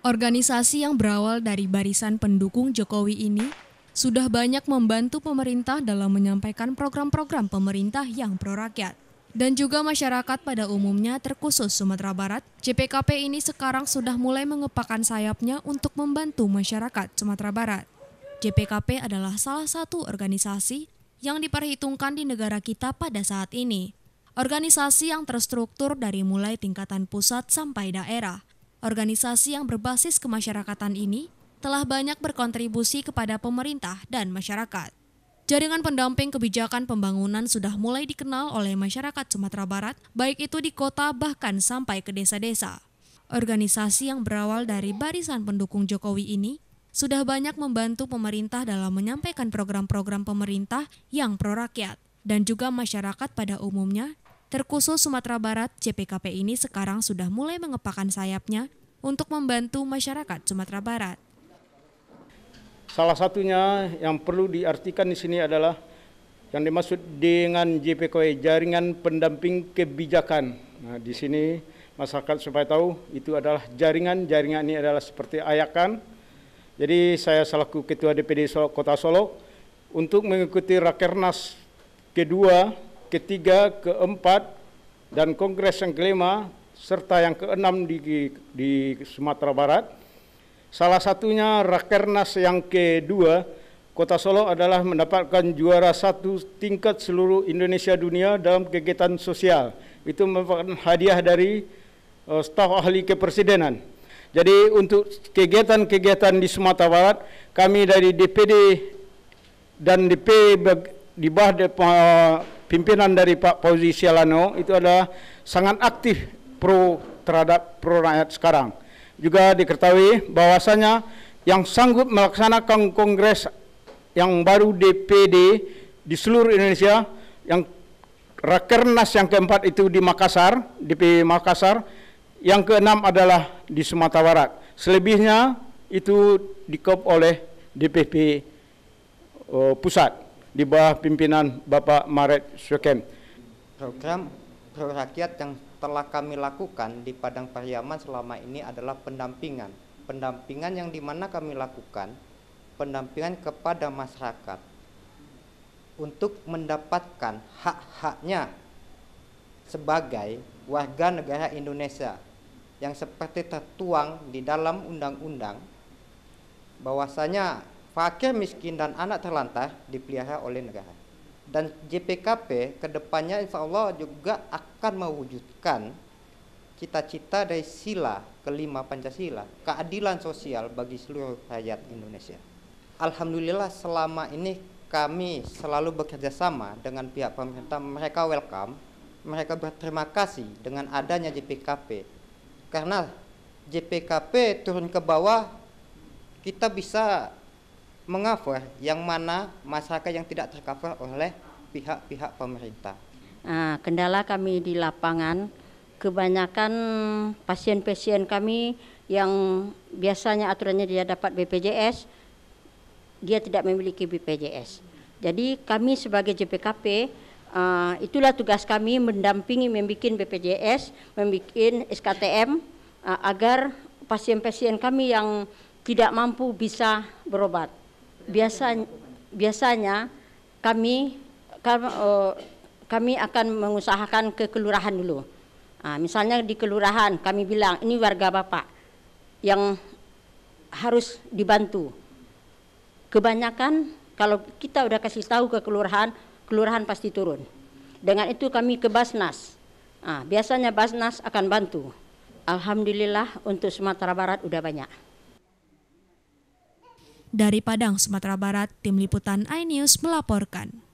Organisasi yang berawal dari barisan pendukung Jokowi ini sudah banyak membantu pemerintah dalam menyampaikan program-program pemerintah yang pro rakyat Dan juga masyarakat pada umumnya terkhusus Sumatera Barat, JPKP ini sekarang sudah mulai mengepakkan sayapnya untuk membantu masyarakat Sumatera Barat. JPKP adalah salah satu organisasi yang diperhitungkan di negara kita pada saat ini. Organisasi yang terstruktur dari mulai tingkatan pusat sampai daerah – Organisasi yang berbasis kemasyarakatan ini telah banyak berkontribusi kepada pemerintah dan masyarakat. Jaringan pendamping kebijakan pembangunan sudah mulai dikenal oleh masyarakat Sumatera Barat, baik itu di kota bahkan sampai ke desa-desa. Organisasi yang berawal dari barisan pendukung Jokowi ini sudah banyak membantu pemerintah dalam menyampaikan program-program pemerintah yang pro rakyat dan juga masyarakat pada umumnya, terkhusus Sumatera Barat, CPKP ini sekarang sudah mulai mengepakkan sayapnya untuk membantu masyarakat Sumatera Barat. Salah satunya yang perlu diartikan di sini adalah yang dimaksud dengan JPKW jaringan pendamping kebijakan. Nah, di sini masyarakat supaya tahu itu adalah jaringan. Jaringan ini adalah seperti ayakan. Jadi saya selaku Ketua DPD Solo, Kota Solo untuk mengikuti Rakernas kedua, ketiga, keempat, dan Kongres yang kelima serta yang keenam di, di Sumatera Barat. Salah satunya Rakernas yang kedua, Kota Solo adalah mendapatkan juara satu tingkat seluruh Indonesia dunia dalam kegiatan sosial. Itu merupakan hadiah dari uh, staf ahli kepresidenan. Jadi untuk kegiatan-kegiatan di Sumatera Barat, kami dari DPD dan DP di bawah eh, pimpinan dari Pak Fauzi Sialano itu adalah sangat aktif pro terhadap pro rakyat sekarang. Juga diketahui bahwasanya yang sanggup melaksanakan kongres yang baru DPD di seluruh Indonesia yang Rakernas yang keempat itu di Makassar, DPP Makassar, yang keenam adalah di Sumatera Barat. Selebihnya itu dikop oleh DPP uh, eh, pusat di bawah pimpinan Bapak Maret Sukem. Program rakyat yang telah kami lakukan di Padang Pariaman selama ini adalah pendampingan. Pendampingan yang dimana kami lakukan, pendampingan kepada masyarakat untuk mendapatkan hak-haknya sebagai warga negara Indonesia yang seperti tertuang di dalam undang-undang bahwasanya fakir miskin dan anak terlantar dipelihara oleh negara dan JPKP kedepannya insya Allah juga akan mewujudkan cita-cita dari sila kelima Pancasila, keadilan sosial bagi seluruh rakyat Indonesia. Alhamdulillah selama ini kami selalu bekerja sama dengan pihak pemerintah, mereka welcome, mereka berterima kasih dengan adanya JPKP. Karena JPKP turun ke bawah, kita bisa mengcover yang mana masyarakat yang tidak tercover oleh pihak-pihak pemerintah. Nah, kendala kami di lapangan kebanyakan pasien-pasien kami yang biasanya aturannya dia dapat BPJS dia tidak memiliki BPJS. Jadi kami sebagai JPKP uh, eh, itulah tugas kami mendampingi membikin BPJS, membikin SKTM uh, eh, agar pasien-pasien kami yang tidak mampu bisa berobat biasanya, biasanya kami eh, kami akan mengusahakan ke kelurahan dulu. Ah, misalnya di kelurahan kami bilang ini warga bapak yang harus dibantu. Kebanyakan kalau kita udah kasih tahu ke kelurahan, kelurahan pasti turun. Dengan itu kami ke Basnas. Ah, biasanya Basnas akan bantu. Alhamdulillah untuk Sumatera Barat udah banyak. Dari Padang, Sumatera Barat, Tim Liputan iNews melaporkan.